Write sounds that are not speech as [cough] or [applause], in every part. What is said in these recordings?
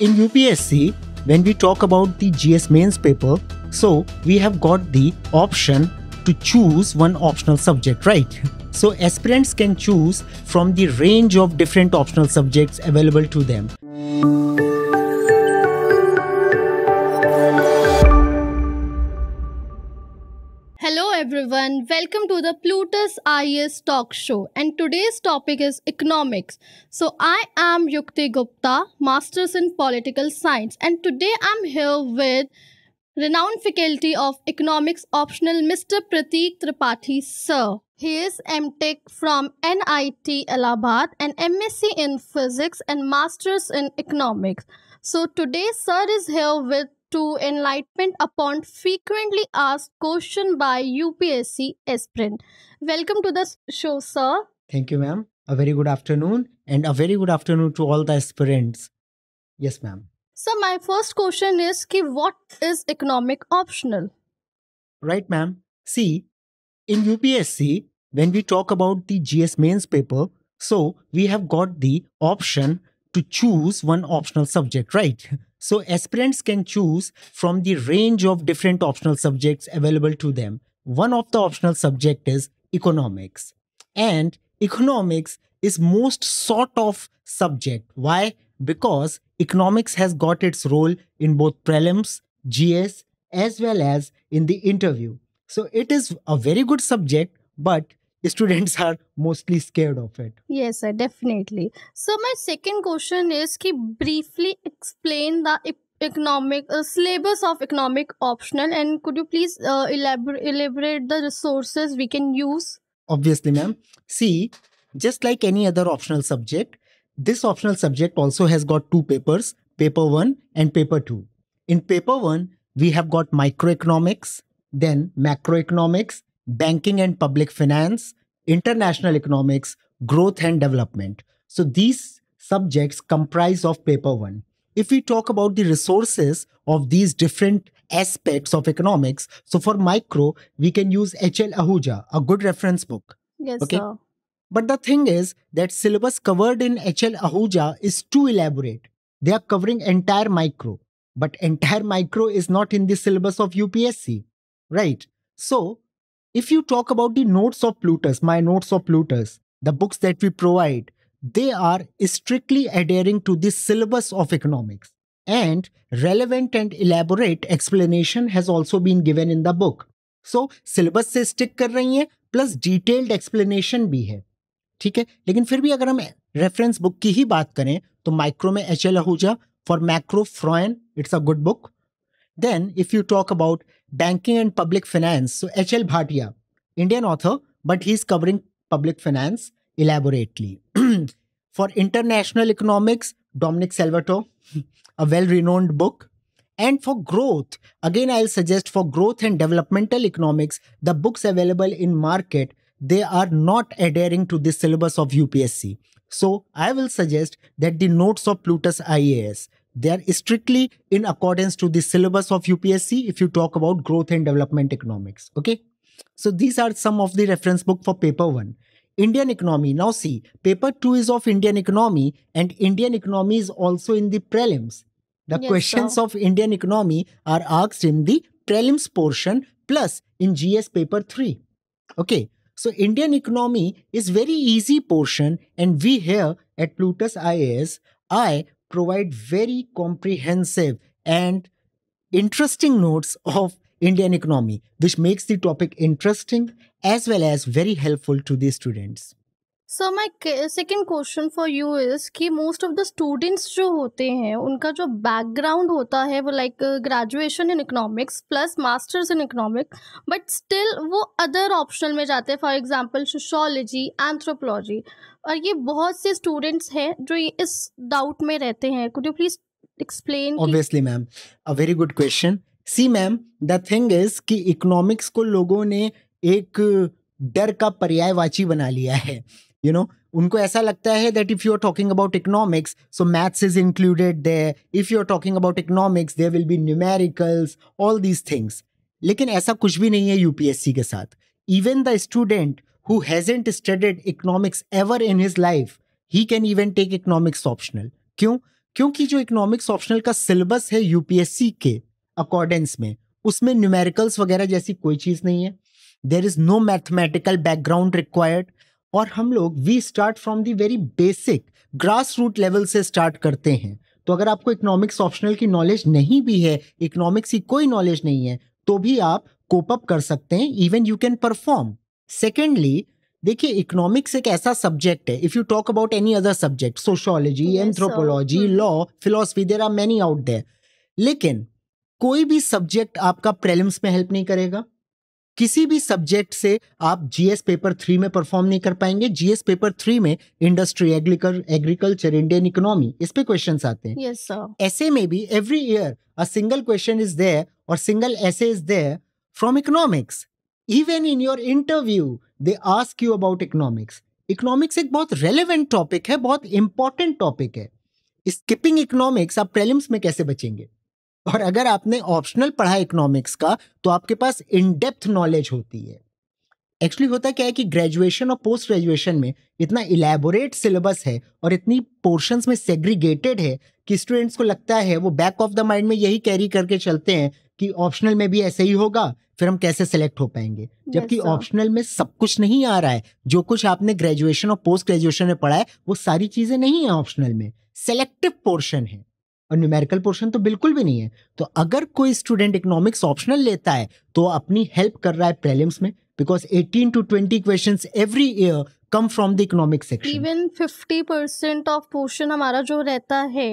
In UPSC, when we talk about the GS mains paper, so we have got the option to choose one optional subject, right? So aspirants can choose from the range of different optional subjects available to them. everyone. Welcome to the Plutus IS talk show. And today's topic is economics. So I am Yukti Gupta, Masters in Political Science. And today I'm here with renowned faculty of economics optional Mr. Pratik Tripathi sir. He is MTech from NIT Allahabad and MSc in physics and masters in economics. So today sir is here with to enlightenment upon frequently asked question by UPSC aspirant. Welcome to the show, sir. Thank you, ma'am. A very good afternoon and a very good afternoon to all the aspirants. Yes, ma'am. So my first question is ki what is economic optional? Right, ma'am. See, in UPSC, when we talk about the GS mains paper, so we have got the option to choose one optional subject, right? So aspirants can choose from the range of different optional subjects available to them. One of the optional subject is economics. And economics is most sought of subject. Why? Because economics has got its role in both prelims, GS, as well as in the interview. So it is a very good subject, but students are mostly scared of it yes sir definitely so my second question is ki briefly explain the economic uh, syllabus of economic optional and could you please uh, elaborate elaborate the resources we can use obviously ma'am see just like any other optional subject this optional subject also has got two papers paper 1 and paper 2 in paper 1 we have got microeconomics then macroeconomics banking and public finance, international economics, growth and development. So these subjects comprise of paper 1. If we talk about the resources of these different aspects of economics, so for micro, we can use H.L. Ahuja, a good reference book. Yes, okay? Sir. But the thing is that syllabus covered in H.L. Ahuja is too elaborate. They are covering entire micro, but entire micro is not in the syllabus of UPSC, right? So if you talk about the notes of Plutus, my notes of Plutus, the books that we provide, they are strictly adhering to the syllabus of economics and relevant and elaborate explanation has also been given in the book. So syllabus is stick कर रही हैं plus detailed explanation भी है ठीक है लेकिन फिर भी अगर हम रेफरेंस बुक की ही बात करें तो माइक्रो में H L Ahuja for macro Froyen it's a good book then, if you talk about banking and public finance, so H.L. Bhatia, Indian author, but he's covering public finance elaborately. [clears throat] For international economics, Dominic Salvatore, a well renowned book. And for growth, again, I'll suggest for growth and developmental economics, the books available in market, they are not adhering to the syllabus of UPSC. So I will suggest that the notes of Plutus IAS, they are strictly in accordance to the syllabus of UPSC if you talk about growth and development economics. Okay. So these are some of the reference book for paper one. Indian economy. Now see, paper two is of Indian economy and Indian economy is also in the prelims. The yes, questions sir. of Indian economy are asked in the prelims portion plus in GS paper 3. Okay, so Indian economy is very easy portion and we here at Plutus IAS, I provide very comprehensive and interesting notes of Indian economy, which makes the topic interesting as well as very helpful to the students. Sir my second question for you is कि most of the students जो होते हैं उनका जो background होता है वो like graduation in economics plus masters in economics but still वो अदर ऑप्शनल में जाते हैं फॉर एग्जाम्पल सोशोलॉजी एंथ्रोपोलॉजी और ये बहुत से स्टूडेंट्स हैं जो ये इस डाउट में रहते हैं could you please explain obviously ma'am a very good question see ma'am the thing is कि इकोनॉमिक्स को लोगों ने एक uh, डर का पर्यायवाची बना लिया है यू नो उनको ऐसा लगता है that if you are talking about economics so maths is included there if you are talking about economics there will be numericals all these things लेकिन ऐसा कुछ भी नहीं है यूपीएससी के साथ even the student who hasn't studied economics ever in his life he can even take economics optional क्यों क्योंकि जो इकोनॉमिक्स ऑप्शनल का सिलेबस है यूपीएससी के अकॉर्डेंस में उसमें न्यूमेरिकल्स वगैरह जैसी कोई चीज़ नहीं है there is no mathematical background required और हम लोग we start from the very basic grass root level से स्टार्ट करते हैं तो अगर आपको इकोनॉमिक्स ऑप्शनल की नॉलेज नहीं भी है इकोनॉमिक्स की कोई नॉलेज नहीं है तो भी आप कोप अप कर सकते हैं even you can perform secondly देखिए इकोनॉमिक्स एक ऐसा सब्जेक्ट है if you talk about any other subject sociology anthropology law philosophy there are many out there लेकिन कोई भी सब्जेक्ट आपका प्रेलिम्स में हेल्प नहीं करेगा किसी भी सब्जेक्ट से आप जीएस पेपर थ्री में परफॉर्म नहीं कर पाएंगे जीएस पेपर थ्री में इंडस्ट्री एग्रीकल्चर इंडियन इकोनॉमी इस पे क्वेश्चन आते हैं ऐसे में भी every year a single question is there और सिंगल ऐसे is there from economics even in your interview they ask you about economics economics एक बहुत रेलिवेंट टॉपिक है बहुत इंपॉर्टेंट टॉपिक है स्किपिंग इकोनॉमिक्स आप प्रेलिम्स में कैसे बचेंगे और अगर आपने ऑप्शनल पढ़ा इकोनॉमिक्स का तो आपके पास इन डेप्थ नॉलेज होती है एक्चुअली होता क्या है कि ग्रेजुएशन और पोस्ट ग्रेजुएशन में इतना इलेबोरेट सिलेबस है और इतनी पोर्शंस में सेग्रीगेटेड है कि स्टूडेंट्स को लगता है वो बैक ऑफ द माइंड में यही कैरी करके चलते हैं कि ऑप्शनल में भी ऐसे ही होगा फिर हम कैसे सेलेक्ट हो पाएंगे जबकि ऑप्शनल में सब कुछ नहीं आ रहा है जो कुछ आपने ग्रेजुएशन और पोस्ट ग्रेजुएशन में पढ़ा है वो सारी चीज़ें नहीं है ऑप्शनल में सेलेक्टिव पोर्शन है और न्यूमेरिकल पोर्शन तो बिल्कुल भी नहीं है तो अगर कोई स्टूडेंट इकोनॉमिक्स ऑप्शनल लेता है तो अपनी हेल्प कर रहा है प्रेलिम्स में because eighteen to twenty question every year come from the economic section even fifty percent of portion हमारा जो रहता है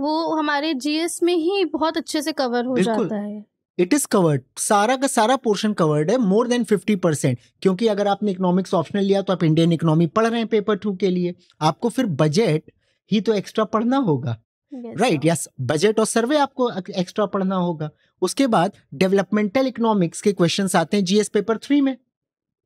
वो हमारे जीएस में ही बहुत अच्छे से कवर हो जाता है इट इज कवर्ड सारा का सारा पोर्शन कवर्ड है मोर देन फिफ्टी परसेंट क्योंकि अगर आपने इकोनॉमिक्स ऑप्शनल लिया तो आप इंडियन इकोनॉमी पढ़ रहे हैं पेपर टू के लिए आपको फिर बजट ही तो एक्स्ट्रा पढ़ना होगा राइट यस बजट और सर्वे आपको एक्स्ट्रा पढ़ना होगा उसके बाद डेवलपमेंटल इकोनॉमिक्स के क्वेश्चन आते हैं जीएस पेपर थ्री में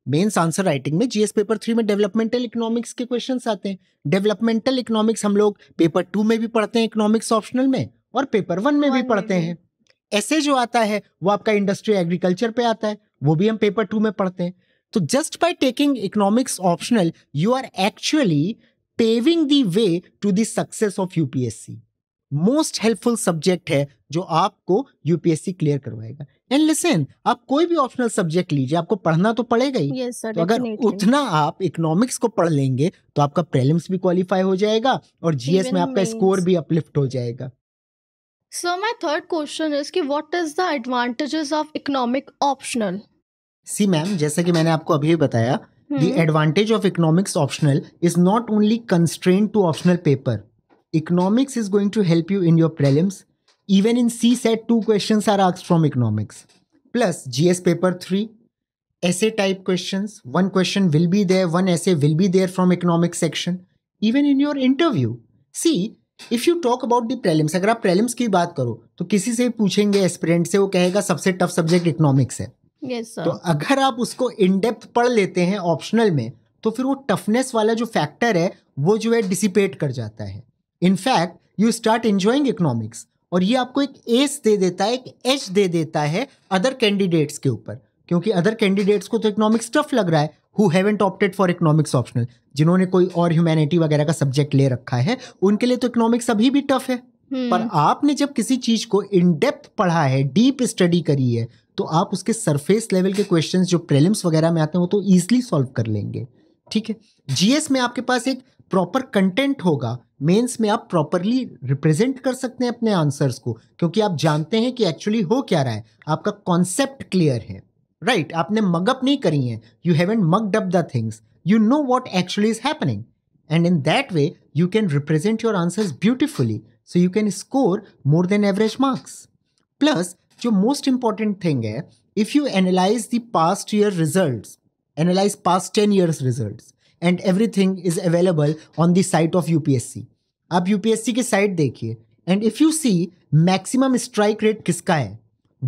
मेन्स आंसर राइटिंग में जीएस पेपर थ्री में डेवलपमेंटल इकोनॉमिक्स के क्वेश्चन आते हैं डेवलपमेंटल इकोनॉमिक्स हम लोग पेपर टू में भी पढ़ते हैं इकोनॉमिक्स ऑप्शनल में और पेपर वन में भी पढ़ते हैं ऐसे जो आता है वो आपका इंडस्ट्री एग्रीकल्चर पे आता है वो भी हम पेपर टू में पढ़ते हैं तो just by taking economics optional you are actually paving the way to the success of UPSC most helpful subject है जो आपको यूपीएससी क्लियर करवाएगा एंड लिसन आप कोई भी ऑप्शनल सब्जेक्ट लीजिए आपको पढ़ना तो पड़ेगा ही yes, sir, तो अगर उतना आप इकोनॉमिक्स को पढ़ लेंगे तो आपका प्रेलिम्स भी क्वालिफाई हो जाएगा और जीएस में आपका स्कोर भी अपलिफ्ट हो जाएगा sir my third question is कि what is the advantages of economic optional see ma'am जैसा कि मैंने आपको अभी बताया the advantage of economics optional is not only constrain to optional paper economics is going to help you in your prelims even in CSAT two question are ask from economics plus G S paper three ऐसे type question one question will be there one ऐसे will be there from economic section even in your interview see if you talk about the prelims अगर आप prelims की बात करो तो किसी से पूछेंगे एस्पिरेंट से वो कहेगा सबसे टफ सब्जेक्ट इकोनॉमिक्स है yes, तो अगर आप उसको इनडेप्थ पढ़ लेते हैं ऑप्शनल में तो फिर वो टफनेस वाला जो फैक्टर है वो जो है डिसिपेट कर जाता है in fact you start enjoying economics और ये आपको एक एस दे देता है एक एच दे देता है अदर कैंडिडेट्स के ऊपर क्योंकि अदर कैंडिडेट्स को तो इकोनॉमिक्स टफ लग रहा है who haven't opted for economics optional जिन्होंने कोई और ह्यूमैनिटी वगैरह का सब्जेक्ट ले रखा है उनके लिए तो इकोनॉमिक्स अभी भी टफ है hmm. पर आपने जब किसी चीज को इन डेप्थ पढ़ा है डीप स्टडी करी है तो आप उसके सरफेस लेवल के क्वेश्चंस जो प्रेलिम्स वगैरह में आते हैं वो तो ईजिली सॉल्व कर लेंगे ठीक है जीएस में आपके पास एक प्रॉपर कंटेंट होगा मेंस में आप प्रॉपरली रिप्रेजेंट कर सकते हैं अपने आंसर्स को क्योंकि आप जानते हैं कि एक्चुअली हो क्या रहा है आपका कॉन्सेप्ट क्लियर है राइट right, आपने मगअप नहीं करी है you haven't mugged up the things you know what actually is happening and in that way you can represent your answers beautifully so you can score more than average marks plus जो most important thing है if you analyze the past year result analyze past ten years result and thing is available on the site of UPSC आप UPSC की site देखिए and if you see maximum strike rate किसका है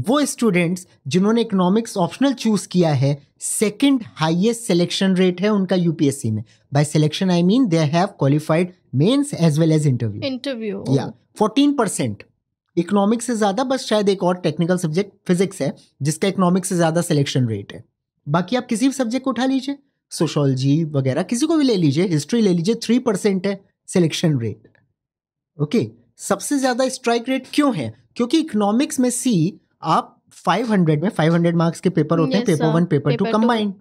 वो students जिन्होंने economics optional choose किया है second highest selection rate है उनका यूपीएससी में by selection I mean they have qualified mains as well as interview interview या फोर्टीन परसेंट इकोनॉमिक्स से ज़्यादा बस शायद एक और टेक्निकल सब्जेक्ट फिजिक्स है जिसका इकोनॉमिक्स से ज़्यादा सिलेक्शन रेट है बाकी आप किसी भी सब्जेक्ट को उठा लीजिए सोशोलॉजी वगैरह किसी को भी ले लीजिए हिस्ट्री ले लीजिए थ्री परसेंट है सिलेक्शन रेट ओके सबसे ज़्यादा स्ट्राइक रेट क्यों है क्योंकि इकोनॉमिक्स में सी आप 500 में 500 मार्क्स के पेपर होते हैं paper one paper two combined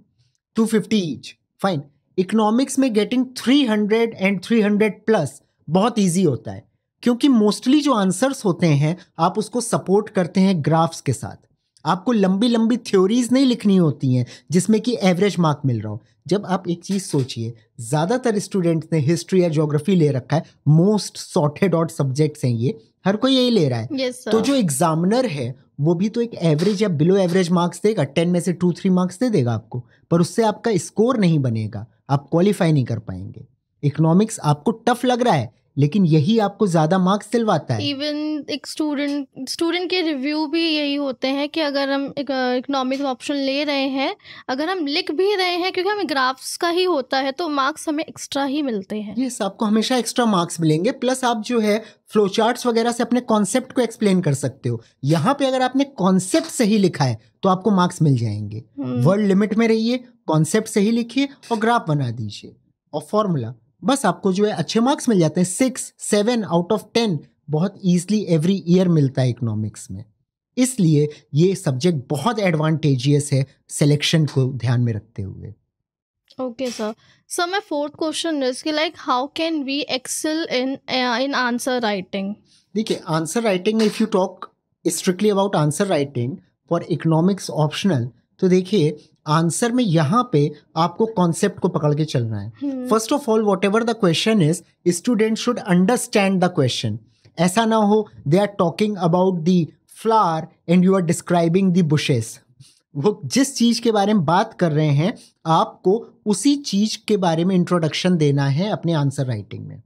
250 each fine economics में गेटिंग 300 एंड 300 प्लस बहुत इजी होता है क्योंकि मोस्टली जो आंसर्स होते हैं आप उसको सपोर्ट करते हैं ग्राफ्स के साथ आपको लंबी लंबी थ्योरीज नहीं लिखनी होती हैं जिसमें कि एवरेज मार्क मिल रहा हो जब आप एक चीज़ सोचिए ज़्यादातर स्टूडेंट्स ने हिस्ट्री या ज्योग्राफी ले रखा है मोस्ट सॉर्टेड आउट सब्जेक्ट्स हैं ये हर कोई यही ले रहा है yes, तो जो एग्जामिनर है वो भी तो एक एवरेज या बिलो एवरेज मार्क्स देगा टेन में से टू थ्री मार्क्स दे देगा आपको पर उससे आपका स्कोर नहीं बनेगा आप क्वालिफाई नहीं कर पाएंगे इकोनॉमिक्स आपको टफ लग रहा है लेकिन यही आपको ज्यादा मार्क्स दिलवाता है इवन एक स्टूडेंट स्टूडेंट के रिव्यू भी यही होते हैं कि अगर हम इकोनॉमिक्स ऑप्शन ले रहे हैं अगर हम लिख भी रहे हैं क्योंकि हमें ग्राफ्स का ही होता है तो मार्क्स हमें एक्स्ट्रा ही मिलते हैं यस yes, आपको हमेशा एक्स्ट्रा मार्क्स मिलेंगे प्लस आप जो है फ्लो चार्ट्स वगैरह से अपने कॉन्सेप्ट को एक्सप्लेन कर सकते हो यहाँ पे अगर आपने कॉन्सेप्ट से लिखा है तो आपको मार्क्स मिल जाएंगे वर्ल्ड हम्म। लिमिट में रहिए कॉन्सेप्ट से लिखिए और ग्राफ बना दीजिए और फॉर्मूला बस आपको जो है अच्छे मार्क्स मिल जाते हैं six seven out of ten बहुत ईजली एवरी ईयर मिलता है इकोनॉमिक्स में इसलिए ये सब्जेक्ट बहुत एडवांटेजियस है सिलेक्शन को ध्यान में रखते हुए ओके सर सर मैं फोर्थ क्वेश्चन इज कि like how can we excel in in answer writing देखिए answer writing if you talk strictly about answer writing for economics optional तो देखिए आंसर में यहाँ पे आपको कॉन्सेप्ट को पकड़ के चलना है first of all whatever the question is student should understand the question ऐसा ना हो they are talking about the flower and you are describing the bushes वो जिस चीज़ के बारे में बात कर रहे हैं आपको उसी चीज़ के बारे में इंट्रोडक्शन देना है अपने आंसर राइटिंग में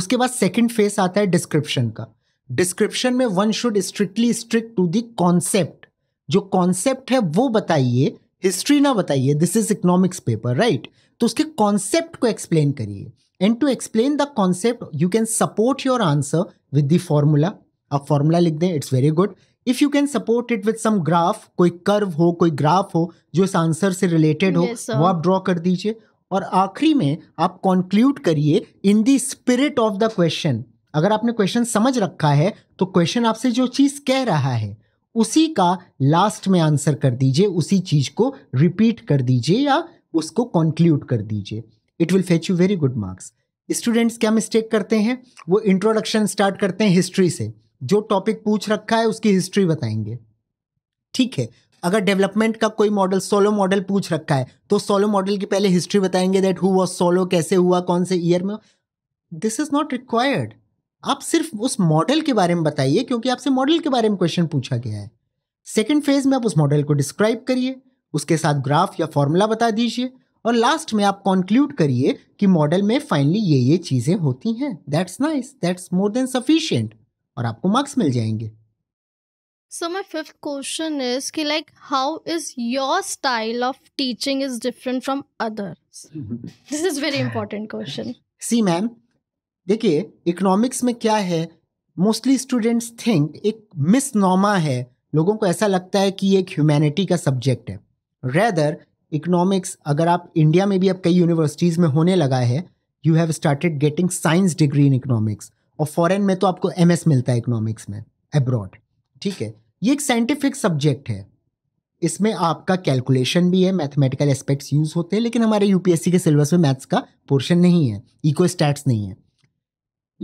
उसके बाद सेकंड फेस आता है डिस्क्रिप्शन का डिस्क्रिप्शन में one should strictly strict to the concept जो कॉन्सेप्ट है वो बताइए हिस्ट्री ना बताइए this is economics paper right तो उसके कॉन्सेप्ट को एक्सप्लेन करिए and to explain the concept you can support your answer with the formula आप फॉर्मूला लिख दें it's very good if you can support it with some graph कोई curve हो कोई ग्राफ हो जो इस आंसर से रिलेटेड हो yes, वो आप ड्रॉ कर दीजिए और आखिरी में आप कॉन्क्लूड करिए in the spirit of the question अगर आपने क्वेश्चन समझ रखा है तो क्वेश्चन आपसे जो चीज़ कह रहा है उसी का लास्ट में आंसर कर दीजिए उसी चीज को रिपीट कर दीजिए या उसको कंक्लूड कर दीजिए it will fetch you very good marks students क्या मिस्टेक करते हैं वो इंट्रोडक्शन स्टार्ट करते हैं हिस्ट्री से जो टॉपिक पूछ रखा है उसकी हिस्ट्री बताएंगे ठीक है अगर डेवलपमेंट का कोई मॉडल सोलो मॉडल पूछ रखा है तो सोलो मॉडल की पहले हिस्ट्री बताएंगे दैट हु वाज सोलो कैसे हुआ कौन से ईयर में दिस इज नॉट रिक्वायर्ड आप सिर्फ उस मॉडल के बारे में बताइए क्योंकि आपसे मॉडल के बारे में क्वेश्चन पूछा गया है सेकेंड फेज में आप उस मॉडल को डिस्क्राइब करिए उसके साथ ग्राफ या फॉर्मूला बता दीजिए और लास्ट में आप कॉन्क्लूड करिए कि मॉडल में फाइनली ये ये चीज़ें होती हैं that's nice that's more than sufficient और आपको मार्क्स मिल जाएंगे so my fifth question is कि like how is your style of teaching is different from others this is very important question see ma'am देखिए इकोनॉमिक्स में क्या है mostly students think एक मिसनॉमा है लोगों को ऐसा लगता है कि ये एक ह्यूमैनिटी का सब्जेक्ट है रेदर इकोनॉमिक्स अगर आप इंडिया में भी अब कई यूनिवर्सिटीज़ में होने लगा है you have started getting science degree in economics और फॉरेन में तो आपको एम मिलता है इकोनॉमिक्स में एब्रॉड ठीक है ये एक साइंटिफिक सब्जेक्ट है इसमें आपका कैलकुलेशन भी है मैथमेटिकल एस्पेक्ट्स यूज़ होते हैं लेकिन हमारे यूपीएससी के सिलेबस में मैथ्स का पोर्शन नहीं है इको स्टैट्स नहीं है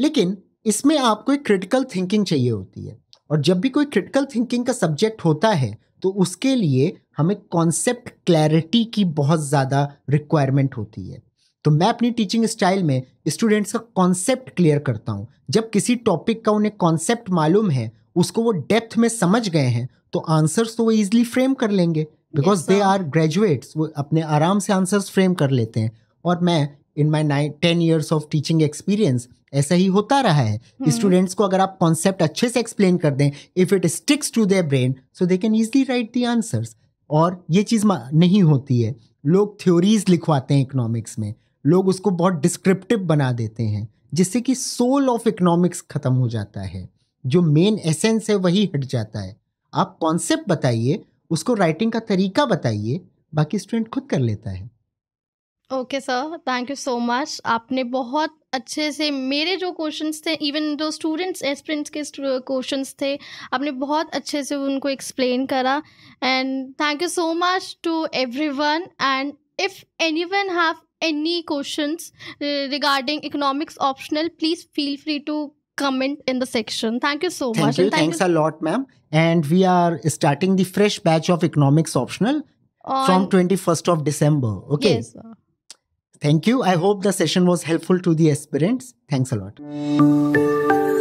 लेकिन इसमें आपको एक क्रिटिकल थिंकिंग चाहिए होती है और जब भी कोई क्रिटिकल थिंकिंग का सब्जेक्ट होता है तो उसके लिए हमें कॉन्सेप्ट क्लैरिटी की बहुत ज़्यादा रिक्वायरमेंट होती है तो मैं अपनी टीचिंग स्टाइल में स्टूडेंट्स का कॉन्सेप्ट क्लियर करता हूँ जब किसी टॉपिक का उन्हें कॉन्सेप्ट मालूम है उसको वो डेप्थ में समझ गए हैं तो आंसर्स तो वो ईजिली फ्रेम कर लेंगे बिकॉज दे आर ग्रेजुएट्स वो अपने आराम से आंसर्स फ्रेम कर लेते हैं और मैं in my nine ten years of teaching experience ऐसा ही होता रहा है स्टूडेंट्स हम्म। को अगर आप कॉन्सेप्ट अच्छे से एक्सप्लेन कर दें if it sticks to their brain so they can easily write the answers और ये चीज़ नहीं होती है लोग थ्योरीज लिखवाते हैं इकोनॉमिक्स में लोग उसको बहुत डिस्क्रिप्टिव बना देते हैं जिससे कि सोल ऑफ इकोनॉमिक्स खत्म हो जाता है जो मेन एसेंस है वही हट जाता है आप कॉन्सेप्ट बताइए उसको राइटिंग का तरीका बताइए बाकी स्टूडेंट खुद कर लेता है okay sir thank you so much आपने बहुत अच्छे से मेरे जो क्वेश्चंस थे इवन जो स्टूडेंट्स एस्प्रिंट्स के क्वेश्चंस थे आपने बहुत अच्छे से उनको एक्सप्लेन करा and thank you so much to everyone and if anyone have any questions regarding economics optional please feel free to comment in the section thank you so much thanks a lot ma'am and we are starting the fresh batch of economics optional from 21st of December okay Thank you. I hope the session was helpful to the aspirants. Thanks a lot.